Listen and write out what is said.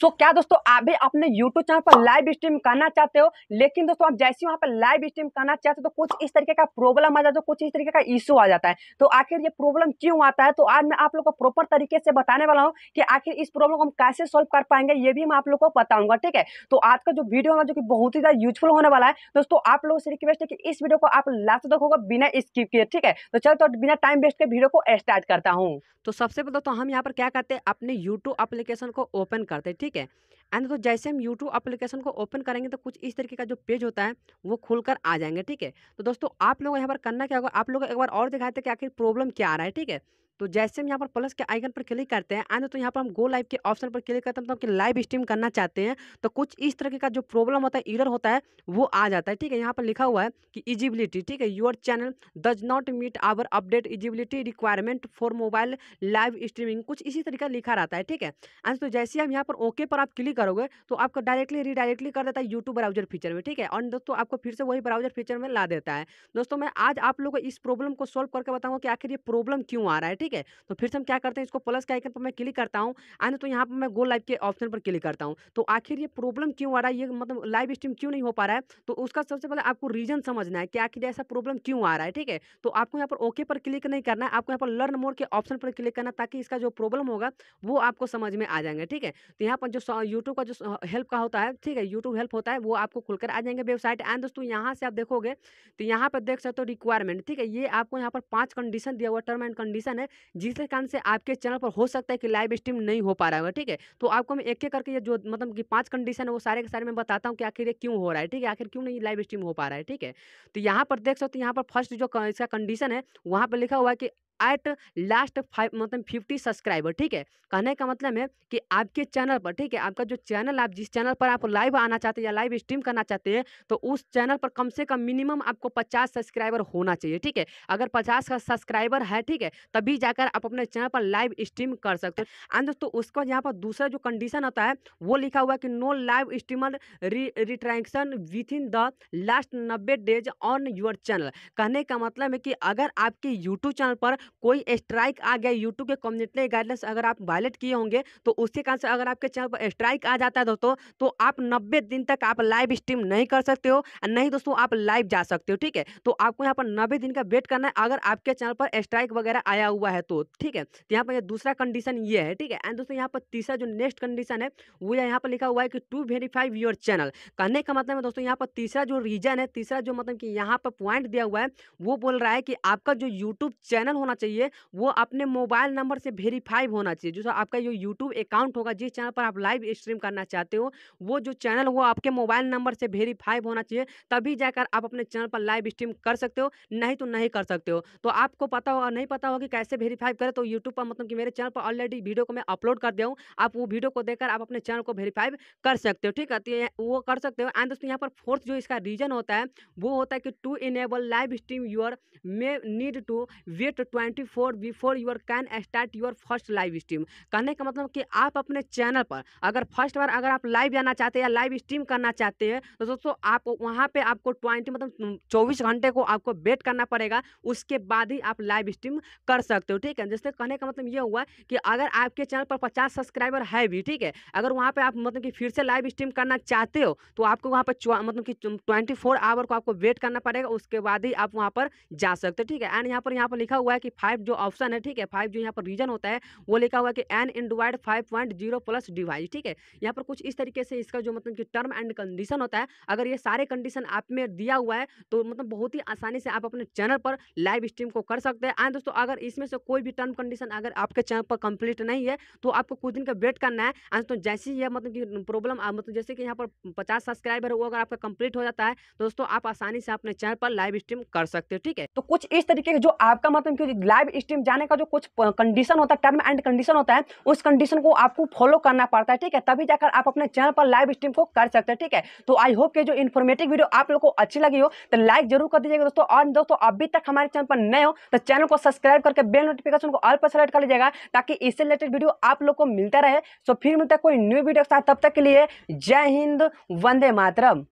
सो so, क्या दोस्तों आप भी अपने यूट्यूब चैनल पर लाइव स्ट्रीम करना चाहते हो लेकिन दोस्तों आप जैसे वहां पर लाइव स्ट्रीम करना चाहते हो तो कुछ इस तरीके का प्रॉब्लम आ जाता है तो कुछ इस तरीके का इशू आ जाता है तो आखिर ये प्रॉब्लम क्यों आता है तो आज मैं आप लोग को प्रॉपर तरीके से बताने वाला हूँ कि आखिर इस प्रॉब्लम को हम कैसे सोल्व कर पाएंगे ये भी मैं आप लोग को बताऊंगा ठीक है तो आज का जो वीडियो होगा जो कि बहुत ही ज़्यादा यूजफुल होने वाला है दोस्तों आप लोगों से रिक्वेस्ट है कि इस वीडियो को आप लास्ट तक होगा बिना स्किप किए ठीक है तो चलो तो बिना टाइम वेस्ट के वीडियो को स्टार्ट करता हूँ तो सबसे पहले तो हम यहाँ पर क्या करते हैं अपने यूट्यूब अप्लीकेशन को ओपन करते हैं ठीक है एंड तो जैसे हम यूट्यूब एप्लीकेशन को ओपन करेंगे तो कुछ इस तरीके का जो पेज होता है वो खुलकर आ जाएंगे ठीक है तो दोस्तों आप लोग यहाँ पर करना क्या होगा आप लोग एक बार और दिखाते कि आखिर प्रॉब्लम क्या आ रहा है ठीक है तो जैसे हम यहाँ पर प्लस के आइकन पर क्लिक करते हैं आने तो यहाँ पर हम गो लाइव के ऑप्शन पर क्लिक करते हैं तो हम लाइव स्ट्रीम करना चाहते हैं तो कुछ इस तरह का जो प्रॉब्लम होता है इरर होता है वो आ जाता है ठीक है यहाँ पर लिखा हुआ है कि इजिबिलिटी ठीक है your channel does not meet our update eligibility requirement for mobile live streaming कुछ इसी तरीके लिखा रहता है ठीक है एंड तो जैसे ही हम यहाँ पर ओके पर आप क्लिक करोगे तो आपको डायरेक्टली रिडायरेक्टली कर देता है यूट्यूब ब्राउजर फीचर में ठीक है और दोस्तों आपको फिर से वही ब्राउजर फीचर में ला देता है दोस्तों मैं आज आप लोग को इस प्रॉब्लम को सॉल्व करके बताऊँगा कि आखिर ये प्रॉब्लम क्यों आ रहा है ठीक ठीक है तो फिर से हम क्या करते हैं इसको प्लस के आइकन पर मैं क्लिक करता हूँ आने तो यहाँ पर मैं गो लाइव के ऑप्शन पर क्लिक करता हूँ तो आखिर ये प्रॉब्लम क्यों आ रहा है ये मतलब लाइव स्ट्रीम क्यों नहीं हो पा रहा है तो उसका सबसे पहले आपको रीजन समझना है कि आखिर ऐसा प्रॉब्लम क्यों आ रहा है ठीक है तो आपको यहाँ पर ओके पर क्लिक नहीं करना है आपको यहाँ पर लर्न मोर के ऑप्शन पर क्लिक करना ताकि इसका जो प्रॉब्लम होगा वो आपको समझ में आ जाएंगे ठीक है तो यहाँ पर जो यूट्यूब का जो हेल्प का होता है ठीक है यूट्यूब हेल्प होता है वो आपको खुलकर आ जाएंगे वेबसाइट एंड दोस्तों यहाँ से आप देखोगे तो यहाँ पर देख सकते हो रिक्वायरमेंट ठीक है ये आपको यहाँ पर पाँच कंडीशन दिया हुआ टर्म एंड कंडीशन है जिसके कारण से आपके चैनल पर हो सकता है कि लाइव स्ट्रीम नहीं हो पा रहा होगा ठीक है तो आपको मैं एक एक करके ये जो मतलब कि पांच कंडीशन है वो सारे के सारे मैं बताता हूँ कि आखिर ये क्यों हो रहा है ठीक है आखिर क्यों नहीं लाइव स्ट्रीम हो पा रहा है ठीक है तो यहाँ पर देख सकते हो यहाँ पर फर्स्ट जो इसका कंडीशन है वहाँ पर लिखा हुआ है कि एट लास्ट फाइव मतलब फिफ्टी सब्सक्राइबर ठीक है कहने का मतलब है कि आपके चैनल पर ठीक है आपका जो चैनल आप जिस चैनल पर आप लाइव आना चाहते हैं या लाइव स्ट्रीम करना चाहते हैं तो उस चैनल पर कम से कम मिनिमम आपको पचास सब्सक्राइबर होना चाहिए ठीक है अगर पचास का सब्सक्राइबर है ठीक है तभी जाकर आप अपने चैनल पर लाइव स्ट्रीम कर सकते हो एंड दोस्तों उसका यहाँ पर दूसरा जो कंडीशन होता है वो लिखा हुआ है कि no live streamer restriction within the last नब्बे डेज ऑन योर चैनल कहने का मतलब है कि अगर आपके यूट्यूब चैनल पर कोई स्ट्राइक आ गया यूट्यूब के कम्युनिटी गाइडलाइंस अगर आप वायलेट किए होंगे तो उसके कारण से अगर आपके चैनल पर स्ट्राइक आ जाता है दोस्तों तो आप नब्बे दिन तक आप लाइव स्ट्रीम नहीं कर सकते हो नहीं दोस्तों आप लाइव जा सकते हो ठीक है तो आपको यहाँ पर नब्बे दिन का वेट करना है अगर आपके चैनल पर स्ट्राइक वगैरह आया हुआ है तो ठीक है तो यहाँ पर दूसरा कंडीशन ये है ठीक है एंड दोस्तों यहाँ पर तीसरा जो नेक्स्ट कंडीशन है वो यहाँ पर लिखा हुआ है कि टू वेरीफाइव योर चैनल कहने का मतलब है दोस्तों यहाँ पर तीसरा जो रीजन है तीसरा जो मतलब कि यहाँ पर पॉइंट दिया हुआ है वो बोल रहा है कि आपका जो यूट्यूब चैनल होना चाहिए वो अपने मोबाइल नंबर से वेरीफाइव होना चाहिए जो आपका जो यूट्यूब अकाउंट होगा जिस चैनल पर आप लाइव स्ट्रीम करना चाहते हो वो जो चैनल वो आपके मोबाइल नंबर से वेरीफाइव होना चाहिए तभी जाकर आप अपने चैनल पर लाइव स्ट्रीम कर सकते हो नहीं तो नहीं कर सकते हो तो आपको पता होगा नहीं पता होगा कि कैसे वेरीफाइव करें तो यूट्यूब पर मतलब कि मेरे चैनल पर ऑलरेडी वीडियो को मैं अपलोड कर दिया हूँ आप वो वीडियो को देखकर आप अपने चैनल को वेरीफाई कर सकते हो ठीक है तो वो कर सकते हो एंड दोस्तों यहाँ पर फोर्थ जो इसका रीजन होता है वो होता है कि to enable live stream your may need to wait twenty twenty four before your can start your first live stream कहने का मतलब कि आप अपने चैनल पर अगर फर्स्ट बार अगर आप लाइव जाना चाहते हैं या लाइव स्ट्रीम करना चाहते हैं तो दोस्तों आप वहाँ पर आपको ट्वेंटी मतलब चौबीस घंटे को आपको वेट करना पड़ेगा उसके बाद ही आप लाइव स्ट्रीम कर सकते हो ठीक है जैसे कहने का मतलब ये हुआ कि अगर आपके चैनल पर पचास सब्सक्राइबर है भी ठीक है अगर वहाँ पर आप मतलब कि फिर से लाइव स्ट्रीम करना चाहते हो तो आपको वहाँ पर मतलब कि ट्वेंटी फोर आवर को आपको वेट करना पड़ेगा उसके बाद ही आप वहाँ पर जा सकते हो ठीक है एंड यहाँ पर यहाँ पर लिखा हुआ है कि फाइव जो ऑप्शन है ठीक है फाइव जो यहाँ पर रीजन होता है वो लिखा हुआ है कि an Android five point zero plus device ठीक है यहाँ पर कुछ इस तरीके से इसका जो मतलब कि टर्म एंड कंडीशन होता है अगर ये सारे कंडीशन आप में दिया हुआ है तो मतलब बहुत ही आसानी से आप अपने चैनल पर लाइव स्ट्रीम को कर सकते हैं एंड दोस्तों अगर इसमें से कोई भी टर्म कंडीशन अगर आपके चैनल पर कंप्लीट नहीं है तो आपको कुछ दिन का वेट करना है एंड दोस्तों जैसे ही मतलब कि प्रॉब्लम मतलब जैसे कि यहाँ पर पचास सब्सक्राइबर वो अगर आपका कंप्लीट हो जाता है तो दोस्तों आप आसानी से अपने चैनल पर लाइव स्ट्रीम कर सकते हो ठीक है तो कुछ इस तरीके का जो आपका मतलब लाइव स्ट्रीम जाने का जो कुछ कंडीशन होता है टर्म एंड कंडीशन होता है उस कंडीशन को आपको फॉलो करना पड़ता है ठीक है तभी जाकर आप अपने चैनल पर लाइव स्ट्रीम को कर सकते हैं ठीक है तो आई होप के जो इन्फॉर्मेटिव वीडियो आप लोग को अच्छी लगी हो तो लाइक जरूर कर दीजिएगा दोस्तों और दोस्तों अभी तक हमारे चैनल पर नए हो तो चैनल को सब्सक्राइब करके बेल नोटिफिकेशन को ऑल पर सेलेक्ट कर लीजिएगा ताकि इससे रिलेटेड वीडियो आप लोग को मिलता रहे सो फिर मिलता है कोई न्यू वीडियो के साथ तब तक के लिए जय हिंद वंदे मातरम